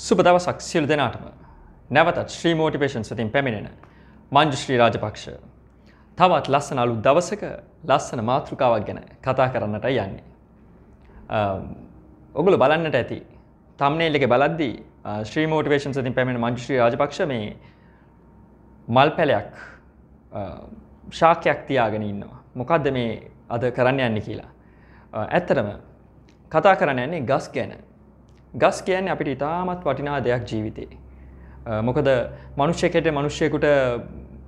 සුබ දවසක් සියලු දෙනාටම නැවතත් ශ්‍රී මෝටිවේෂන් සතින් පැමිණෙන මංජු ශ්‍රී රාජපක්ෂ තවත් ලස්සන අලුත් දවසක ලස්සන මාතෘකාවක් ගැන කතා කරන්නට යන්නේ. ඔගොලු බලන්නට ඇති තම්නේල් එක බලද්දී ශ්‍රී මෝටිවේෂන් සතින් පැමිණෙන මංජු ශ්‍රී රාජපක්ෂ මේ මල් පැලයක් ශාකයක් තියාගෙන ඉන්නවා. මොකද්ද මේ අද කරන්න යන්නේ කියලා. ඇත්තටම කතා කරන්න යන්නේ ගස් ගැන ගස් කියන්නේ අපිට ඉතාමත් වටිනා දෙයක් ජීවිතේ. මොකද මනුෂ්‍යකෙට මනුෂ්‍යයකුට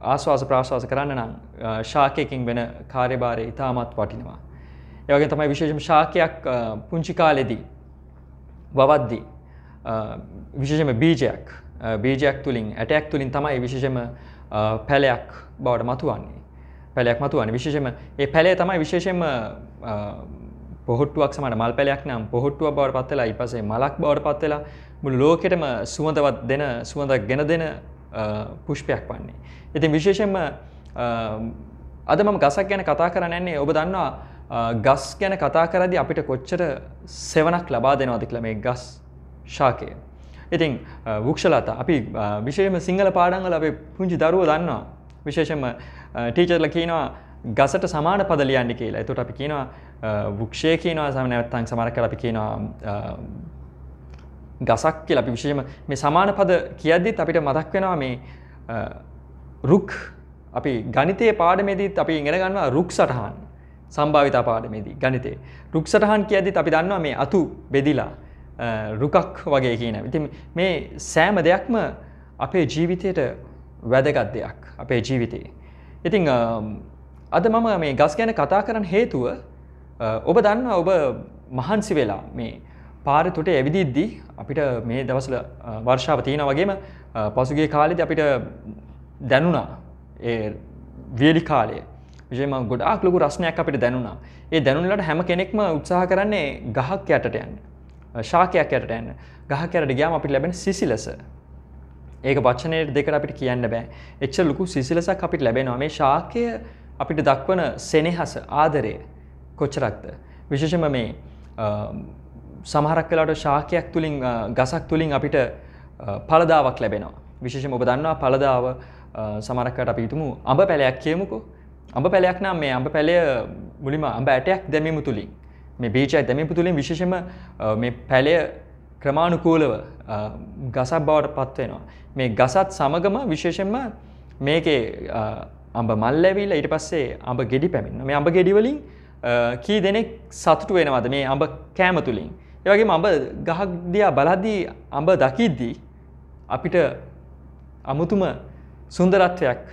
ආස්වාස ප්‍රාශ්වාස කරන්න නම් ශාකයකින් වෙන කාර්යභාරය ඉතාමත් වටිනවා. ඒවගේ තමයි විශේෂම ශාකයක් පුංචි කාලෙදී වවද්දී විශේෂම බීජයක් බීජයක් තුළින් ඇටයක් තුළින් තමයි විශේෂම පැලයක් බවට මතුවන්නේ පැලයක් මතුවන්නේ විශේෂම ඒ පැලේ තමයි විශේෂම පොහොට්ටුවක් සමට මල් පැලයක් නම් පොහොට්ටුව බවට පත්වෙලා ඉපසේ මලක් බවට පත්වෙලා මුළු ලෝකෙටම සුවඳවත් දෙන සුවඳක් ගෙන දෙන පුෂ්පයක් වන්නේ. ඉතින් විශේෂෙන්ම අද මම ගසක් ගැන කතා කරනන්නේ ඔබ දන්නවා ගස් ගැන කතා කරදි අපිට කොච්චර සෙවනක් ලබා දෙනවාද කියලා මේ ගස් ශාකය. ඉතින් වෘක්ෂලතා අපි විශේෂම සිංහල පාඩංගල අපේ පුංචි දරුවෝ දන්නවා. විශේෂම ටීචර්ලා කියනවා ගසට සමාන පද ලියන්න කියලා. එතකොට අපි කියනවා වෘක්ෂය කියනවා සම නැත්තම් සමහර කර අපි කියනවා ගසක් කියලා. අපි විශේෂයෙන්ම මේ සමාන පද කියද්දිත් අපිට මතක් වෙනවා මේ රුක් අපි ගණිතයේ පාඩමේදීත් අපි ඉගෙන ගන්නවා රුක් සටහන්. සම්භාවිතා පාඩමේදී ගණිතේ. රුක් සටහන් කියද්දිත් අපි දන්නවා මේ අතු බෙදිලා රුකක් වගේ කියන. ඉතින් මේ සෑම දෙයක්ම අපේ ජීවිතයට වැදගත් දෙයක් අපේ ජීවිතේ. ඉතින් අද මම මේ ගස් ගැන කතා කරන්න හේතුව ඔබ දන්න ඔබ මහන්සි වෙලා මේ පාර තුට ඇවිදිද්දි අපිට මේ දවසල වර්ෂාව තියෙන වගේම පසුගේ කාලෙද අපිට දැනුණා වියලි කාලය විජයම ගොඩාක් ලොකු රස්නයක් අපිට දැනුණා ඒ දැනුලට හැම කෙනෙක්ම උත්සාහ කරන්නේ ගහක් යටට යන්න ශාකයක් යටට යන්න ගහක් යට ගියාම අපිට ලැබෙන සිසිලස ඒක වචනයට දෙකට අපිට කියන්න බෑ එච්ච ලොකු සිසිලසක් අපිට ලැබෙනවා මේ ශාකය අපිට දක්වන සෙනෙහස ආදරය කොච්චරක්ද. විශේෂම මේ සමහරක් කලාට ශාකයක් තුළින් ගසක් තුළින් අපිට පලදාවක් ලැබෙනවා. විශේෂම ඔබ දන්නවා පලදාව සමරක්කට අපි හිතුමු අඹ පැලයක් කියමුකෝ අඹ පැලයක් නම් මේ අඹ පැලය මුලිම අඹ ඇටයක් දැමීම තුළින් මේ බීජය දැමීම තුළින් විශේෂම මේ පැලය ක්‍රමාණුකූලව ගසක් බවට පත්වෙනවා. මේ ගසත් සමගම විශේෂෙන්ම මේකේ අඹ මල්ලැවිල්ල ඊට පස්සේ අඹ ගෙඩි පැමිණ මේ අඹ ගෙඩිවලින් කී දෙනෙක් සතුටු වෙනවද මේ අඹ කෑම තුළින් ඒවගේ අඹ ගහක් දයා බලද්දී අඹ දකිද්දී අපිට අමුතුම සුන්දරත්වයක්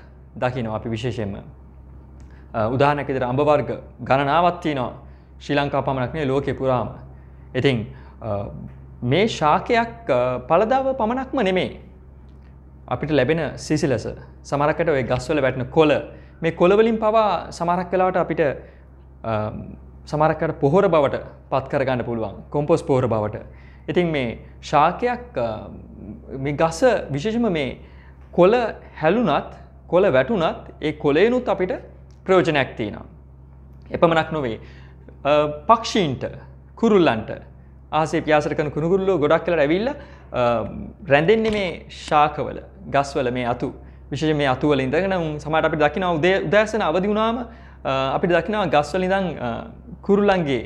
දකිනවා අපි විශේෂයෙන්ම උදාහනකෙදර අඹවර්ග ගණනාවත්තිී නවා ශ්‍රී ලංකා පමණක්නේ ලෝකෙ පුරාම. ඉතින් මේ ශාකයක් පලදාව පමණක්ම නෙමේ අපිට ලැබෙන සිසිලස සමරක්කට ඔය ගස්වල වැටන කොල මේ කොලවලින් පවා සමරක් වෙලාවට අපිට සමරක්කට පොහොර බවට පත්කරගන්න පුළුවන් කොම්පොස් පෝර බවට. ඉතින් මේ ශාකයක් ගස විශේෂම මේ කොල හැලුනත් කොල වැටුනත් ඒ කොලේනුත් අපිට ප්‍රයෝජනයක් තියෙනවා. එපමණක් නොවේ. පක්ෂීන්ට කුරුල්ලන්ට ආසේ පියාසර කන කුණුගුල්ලෝ ගොඩක් කලට ඇවිල්ලා රැඳෙන්නේ මේ ශාකවල ගස්වල මේ අතු විශෂ මේ අතුවල ඉඳගෙන උන් සමට අපි දකිනව උදේ උදෑසන අවදි වුණාම අපිට දකිනවා ගස්වල ඉඳන් කුරුල්ලන්ගේ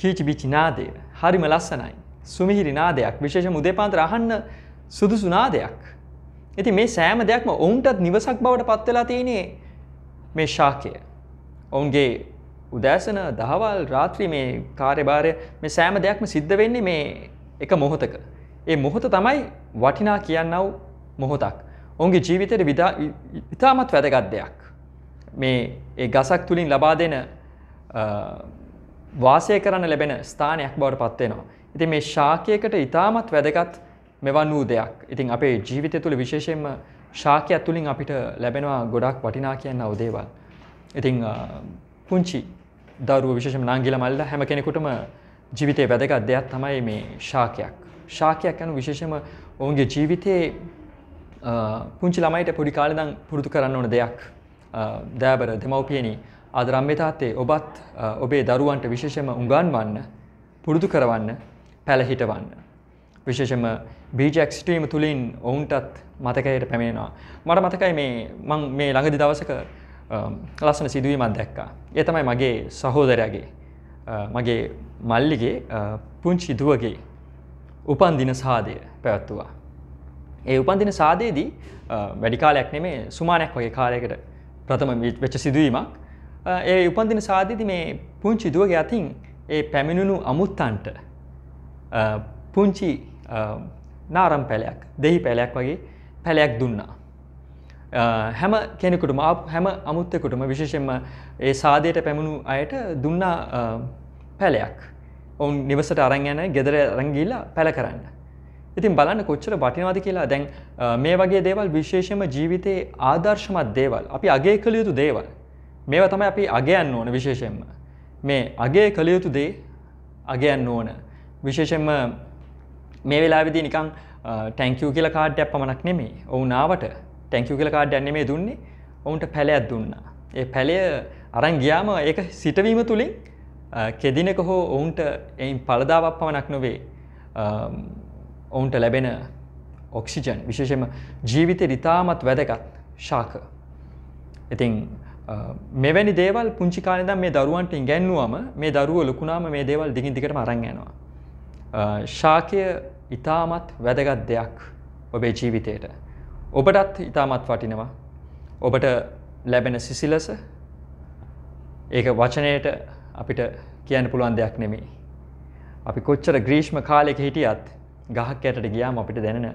කීචි බිචි නාදය හරිම ලස්සනයි සුමිහිරි නාදයක් විශේෂ මුදේ පාන්තර අහන්න සුදුසු නාදයක් ඇති මේ සෑම දෙයක්ම ඔවුන්ටත් නිවසක් බවට පත්වෙලා තියනේ මේ ශාකය ඔවුන්ගේ උදෑසන දහවල් රාත්‍රී මේ කාර්යභාරය මේ සෑම දෙයක්ම සිද්ධ වෙන්නේ මේ එක මොහොතක ඒ මොහොත තමයි වටිනා කියන්නව මොහොතක් ඔුන්ගේ ජීවිතයට විදා ඉතාමත් වැදගත් දෙයක් මේ ඒ ගසක් තුළින් ලබා දෙන වාසය කරන්න ලැබෙන ස්ථානයක් බවට පත්වෙනවා. ඉති මේ ශාකයකට ඉතාමත් වැදගත් මෙවන් වූ දෙයක් ඉතින් අපේ ජීවිතය තුළ විශේෂයෙන්ම ශාකයක් තුළින් අපිට ලැබෙනවා ගොඩක් වටිනා කියන්න අවදේවල්. ඉතිං පුංචි දරුව විශෂම නාංගිල මල්ල හැම කෙනෙකුටම ජීවිතය වැදගත් දෙයක් තමයි මේ ශාකයක්. ශාකයක් යනු විශේෂම ඔවුන්ගේ ජීවිතයේ පුංචි ළමයිට පොඩි කාලෙදම් පුරුදු කරන්න ඕන දෙයක් දෑබර දෙමව්පියනි අද රම්මේ තාත්තේ ඔබත් ඔබේ දරුවන්ට විශේෂම උගන්වන්න පුරුදු කරවන්න පැලහිටවන්න විශේෂම බීජක්ස්ටීම තුළින් ඔවුන්ටත් මතකයට පැමෙනවා මට මතකයි මේ මං මේ ළඟදි දවසක ලස්සන සිදුවීමක් දැක්කා ඒ තමයි මගේ සහෝදරයාගේ මගේ මල්ලිගේ පුංචි දුවගේ උපන්දින සාදය පැවැත්තුවා. ඒ උපන්දින සාදයේදී වැඩිකාලයක් නෙමේ සුමානයක් වගේ කාලයකට ප්‍රථම වෙච්ච සිදුවීමක් ඒ උපන්දින සාධීති මේ පුංචි දුවගේ අතින් ඒ පැමිණුණු අමුත්තන්ට පුංචි නාරම් පැලයක් දෙහි පැලයක් වගේ පැලයක් දුන්නා. හැම කෙනෙකුටම හැම අමුත්තකුටම විශේෂෙන්ම ඒ සාධයට පැමිණු අයට දුන්නා පැලයක්. ඔවුන් නිවසට අරං යන ගෙදර රැංගිල්ලා පැළ කරන්න. ඉතින් බලන්න කොච්චර වටිනවාද කියලා දැන් මේ වගේ දේවල් විශේෂම ජීවිතයේ ආදර්ශමත් දේවල් අපි අගේ කළ යුතු දේවල් මේව තමයි අපි අගයන්න ඕන විශේෂයෙන්ම මේ අගේ කළ යුතු දේ අගයන්න ඕන විශේෂෙන්ම මේ වෙලාවිදි නිකං ටැංකූ කියල කාඩ්ඩයක් පමණක් නෙමේ ඔවු නාවට ටැංකූ කියල කාඩ්ඩයන්නේ මේ දුන්නේ ඔවුන්ට පැළයක් දුන්නා ඒ පැළය අරන් ගියාම ඒ සිටවීම තුළින් කෙදිනක හෝ ඔවුන්ට එයින් පලදාවක් පවනක් නොවේ ඔවුන්ට ලැබෙන ඔක්සිජන් විශේෂම ජීවිත රිතාමත් වැදගත් ශාක. ඉතිං මෙවැනි දේවල් පුංචිකාලද මේ දරුවන්ට ඉගැන්නුවම මේ දරුව ලොකුණාම මේ දේවල් දිගින් දිකට අරංයනවා. ශාකය ඉතාමත් වැදගත් දෙයක් ඔබේ ජීවිතයට. ඔබටත් ඉතාමත් වටිනවා. ඔබට ලැබෙන සිසිලස ඒක වචනයට අපිට කියන්න පුළුවන් දෙයක් නෙමේ. අපි කොච්චර ග්‍රීෂ්ම කාලෙක හිටියත් ගහක් ඇයට ගියාම අපිට දැනෙන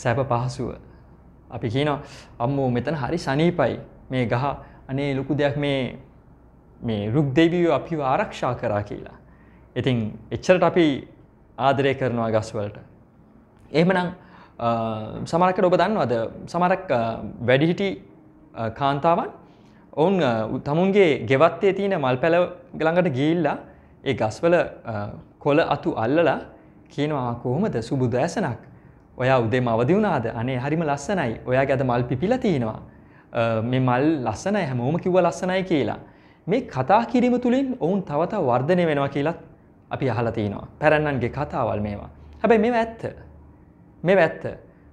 සැප පහසුව. අපි කියනවා අම්මෝ මෙතන හරි සනීපයි මේ ගහ අනේ ලොකු දෙයක් මේ මේ රුක් දෙවියෝ අපිව ආරක්ෂා කරා කියලා. ඉතින් එච්චරට අපි ආදරය කරනවා ගස්වලට. එහෙමනම් සමරකට ඔබ දන්නවද සමරක් වැඩිහිටි කාන්තාවන් ඔවුන් තමුන්ගේ ගෙවත්තේ තියෙන මල් පැල ගළඟට ගිල්ලා ඒ ගස්වල කොල අතු අල්ලලා කියනවා කොහොමද සුබු දෑසනක් ඔයා උදේම අවදි වුණාද අනේ හරිම ලස්සනයි ඔයා ගැද මල් පිපිලා තියෙනවා මේ මල් ලස්සනයි හැමෝම කිව්ව ලස්සනයි කියලා මේ කතා කිරීම තුළින් ඔවුන් තවත වර්ධනය වෙනවා කියලත් අපි අහලා තියෙනවා පැරැන්නන්ගේ කතාවල් මේවා හැබැයි මේ ඇත්ත මේ ඇත්ත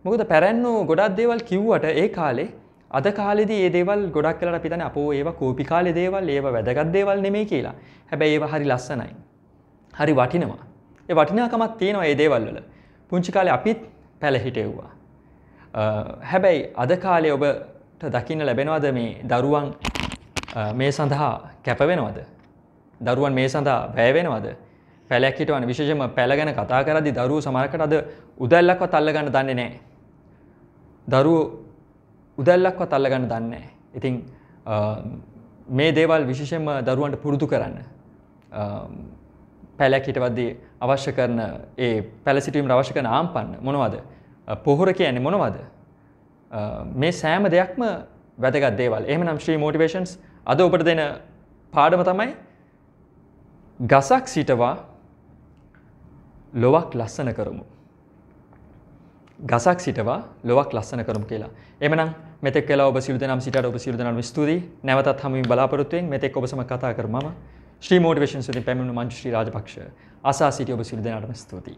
මොකද පැරැන්නෝ ගොඩක් දේවල් කිව්වට ඒ කාලේ අද කාලෙද ඒ දේවල් ගොඩක් කලට පිතන අපෝ ඒ කෝපි කාලෙ දේවල් ඒ වැදගත් දේවල් නෙමේ කියලා හැබැ ඒ හරි ලස්සනයි. හරි වටිනවා. ඒ වටිනාකමත් තියෙනවා ඒ දේවල් වල පුංචි කාලේ අපිත් පැලහිටෙව්වා. හැබැයි අද කාලේ ඔබට දකින්න ලැබෙනවද මේ දරුවන් මේ සඳහා කැපවෙනවද. දරුවන් මේ සඳහා වැෑවෙනවද පැලැක් හිටවන විශෂම පැළගැන කතා කරදි දරු සමරකට අද උදැල්ලක්ව තල්ලගන්න දන්නේ නෑ. දරුව උදැල්ලක්වත් අල්ලගන්න දන්නේ. ඉතින් මේ දේවල් විශේෂෙන්ම දරුවන්ට පුරුදු කරන්න. පැලැක් හිටවද්දී අවශ්‍ය කරන ඒ පැලසිටීම් රවශ්‍ය කරන ආම්පන්න මොනවද. පොහොර කියන්නේ මොනවද. මේ සෑම දෙයක්ම වැදගත් දේවල් එහමනම් ශ්‍රී මෝටිවේශන්ස් අද ඔබට දෙන පාඩම තමයි ගසක් සිටවා ලොවක් ලස්සන කරමු. ගසක් සිටවා ලොවක් ලස්සන කරමු කියලා. එමනම් මෙතෙක් වෙලා ඔබ සිළු දෙනාම සිටට ඔබ සිළු දෙනාම ස්තුතියි. නැවතත් හමුවීම බලාපොරොත්තුෙන් මෙතෙක් ඔබ සමග කතා කර මම ශ්‍රී මෝටිවේෂන් සුතින් පැමිණුණු මංජු ශ්‍රී රාජපක්ෂ. අසා සිටි ඔබ සිළු දෙනාටම ස්තුතියි.